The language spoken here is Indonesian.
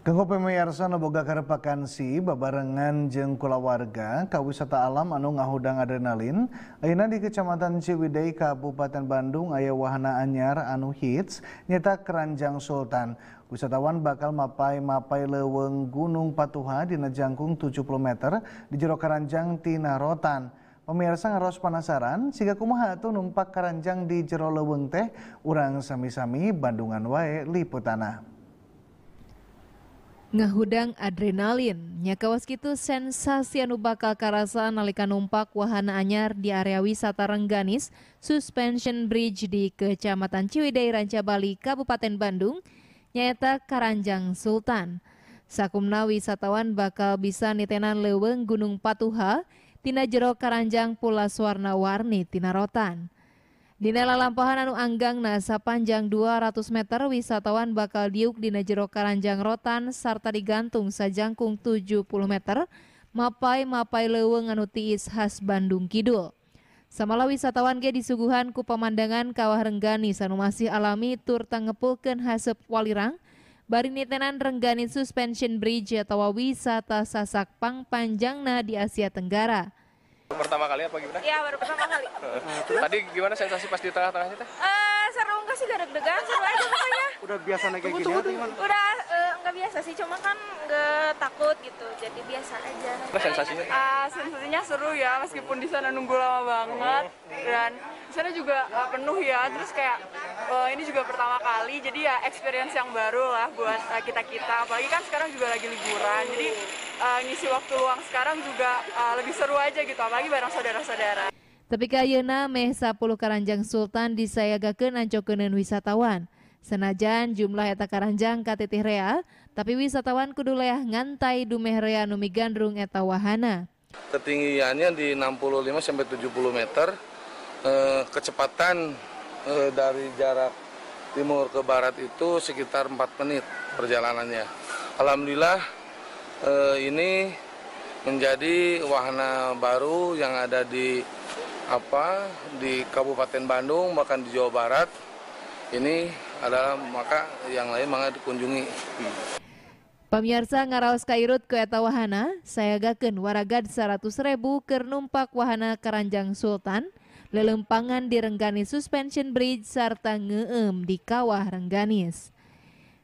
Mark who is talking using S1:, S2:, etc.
S1: Kanggo pemirsa na boga karepakansi babarengan jeung kulawarga ka wisata alam anu ngahudang adrenalin ayeuna di Kecamatan Ciwidey Kabupaten Bandung aya wahana anyar anu hits nyata Keranjang Sultan. Wisatawan bakal mapai-mapai leweng Gunung Patuha dina jangkung 70 meter di jero Keranjang tina rotan. Pemirsa ngaros penasaran siga kumaha tuh numpak Keranjang di jero leweng teh urang sami-sami Bandungan wae liputana.
S2: Ngehudang adrenalin, nyakawas gitu sensasi anu bakal karasa nalika numpak wahana anyar di area wisata Rengganis, Suspension Bridge di Kecamatan Ciwidey Ranca Bali, Kabupaten Bandung, nyata Karanjang Sultan. Sakumna wisatawan bakal bisa nitenan leweng Gunung Patuha, tina jero Karanjang pulas warna-warni tina rotan. Dina lampahan anu anggang nasa panjang 200 meter wisatawan bakal diuk di jero karanjang rotan sarta digantung sajangkung 70 meter mapai-mapai leweng anu tiis khas Bandung Kidul. Samalah wisatawan ge disuguhan ku pemandangan Kawah Rengganis sanu masih alami tur tangepulkeun hasep walirang bari nitenan Renggani Suspension Bridge atau wisata sasak pang panjangna di Asia Tenggara.
S3: Pertama kali apa gimana? Iya, baru pertama kali. Tadi gimana sensasi pas di tengah-tengahnya teh? Eh,
S2: seru enggak sih deg-degan seru aja pokoknya.
S3: Udah biasa naik kayak gini atau gimana?
S1: Udah
S2: enggak eh, biasa sih, cuma kan enggak takut gitu, jadi biasa aja. Apa sensasinya? Uh, sensasinya seru ya, meskipun di sana nunggu lama banget oh. dan di sana juga uh, penuh ya, terus kayak uh, ini juga pertama kali, jadi ya experience yang baru lah buat uh, kita kita. Apalagi kan sekarang juga lagi liburan, jadi uh, ngisi waktu luang sekarang juga uh, lebih seru aja gitu apalagi bareng saudara-saudara. Tapi kayeuna meh 10 Karanjang Sultan disayagakeun ancokeun wisatawan. Senajan jumlah eta Karanjang katitih real, tapi wisatawan kudu leah ngantai dumeh rea numi gandrung eta wahana.
S3: Ketinggiannya di 65 sampai 70 meter. Eh, kecepatan eh, dari jarak timur ke barat itu sekitar 4 menit perjalanannya. Alhamdulillah Eh, ini menjadi wahana baru yang ada di apa di Kabupaten Bandung bahkan di Jawa Barat ini adalah maka yang lain mangga dikunjungi.
S2: Pemirsa ngaraos kairut ke eta wahana, saya gaken waragad 100 ribu kerenumpak wahana keranjang Sultan, lelempangan di Rengganis Suspension Bridge, serta ngeem di Kawah Rengganis.